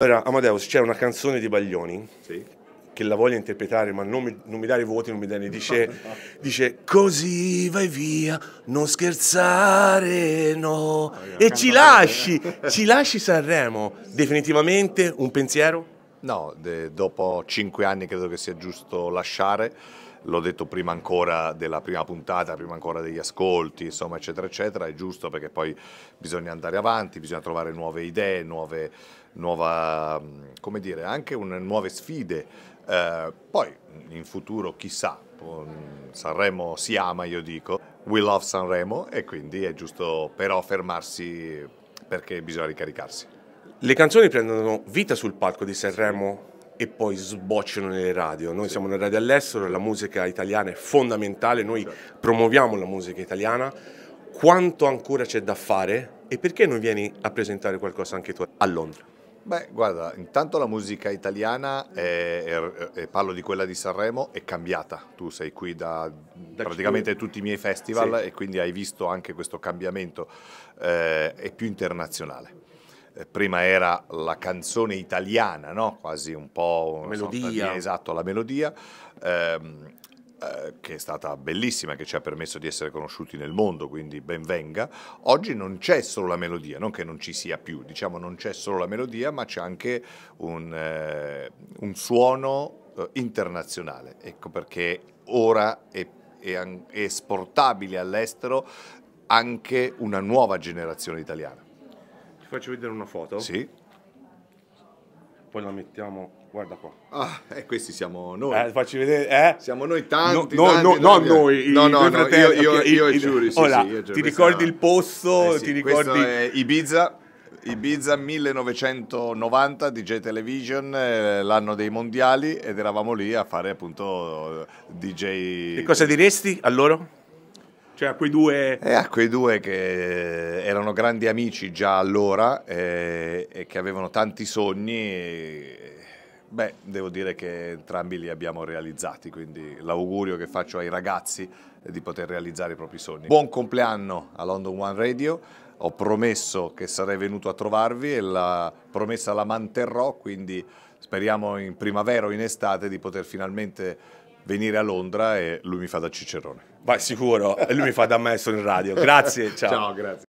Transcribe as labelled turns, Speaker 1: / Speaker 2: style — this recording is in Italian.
Speaker 1: Allora, Amadeus, c'è una canzone di Baglioni sì. che la voglio interpretare, ma non mi, non mi dare voti, non mi dare... Dice, dice, così vai via, non scherzare, no. Ah, e ci lasci, ci lasci Sanremo. Definitivamente
Speaker 2: un pensiero? No, de, dopo cinque anni credo che sia giusto lasciare l'ho detto prima ancora della prima puntata, prima ancora degli ascolti, insomma, eccetera, eccetera, è giusto perché poi bisogna andare avanti, bisogna trovare nuove idee, nuove, nuova, come dire, anche un, nuove sfide. Eh, poi in futuro chissà, Sanremo si ama, io dico, we love Sanremo e quindi è giusto però fermarsi perché bisogna ricaricarsi. Le canzoni prendono
Speaker 1: vita sul palco di Sanremo e poi sbocciano nelle radio. Noi sì. siamo una radio all'estero, la musica italiana è fondamentale, noi promuoviamo la musica italiana. Quanto ancora c'è da fare e perché non vieni a presentare qualcosa anche tu a Londra? Beh, guarda,
Speaker 2: intanto la musica italiana, è, è, è, parlo di quella di Sanremo, è cambiata. Tu sei qui da, da praticamente chi... tutti i miei festival sì. e quindi hai visto anche questo cambiamento, eh, è più internazionale. Eh, prima era la canzone italiana, no? quasi un po'... La melodia. So, esatto, la melodia, ehm, eh, che è stata bellissima, che ci ha permesso di essere conosciuti nel mondo, quindi benvenga. Oggi non c'è solo la melodia, non che non ci sia più, diciamo non c'è solo la melodia, ma c'è anche un, eh, un suono eh, internazionale. Ecco perché ora è, è, è esportabile all'estero anche una nuova generazione italiana.
Speaker 1: Ti faccio vedere una foto? Sì.
Speaker 2: Poi la mettiamo, guarda qua. Ah, eh, questi siamo noi. Eh, facci vedere, eh? Siamo noi tanti, no, no, tanti, no, tanti. no noi. No, no, no, io, io, io e Giuri, sì, Ora, sì, ti ricordi il posto, eh sì, ti ricordi... Ibiza, Ibiza 1990 DJ Television, eh, l'anno dei mondiali ed eravamo lì a fare appunto eh, DJ. E cosa diresti a loro? Cioè a quei due... Eh, a quei due che erano grandi amici già allora eh, e che avevano tanti sogni. Eh, beh, devo dire che entrambi li abbiamo realizzati, quindi l'augurio che faccio ai ragazzi è di poter realizzare i propri sogni. Buon compleanno a London One Radio, ho promesso che sarei venuto a trovarvi e la promessa la manterrò, quindi speriamo in primavera o in estate di poter finalmente venire a Londra e lui mi fa da cicerone. Vai sicuro, e lui mi fa da maestro in radio. Grazie, ciao. Ciao,
Speaker 1: grazie.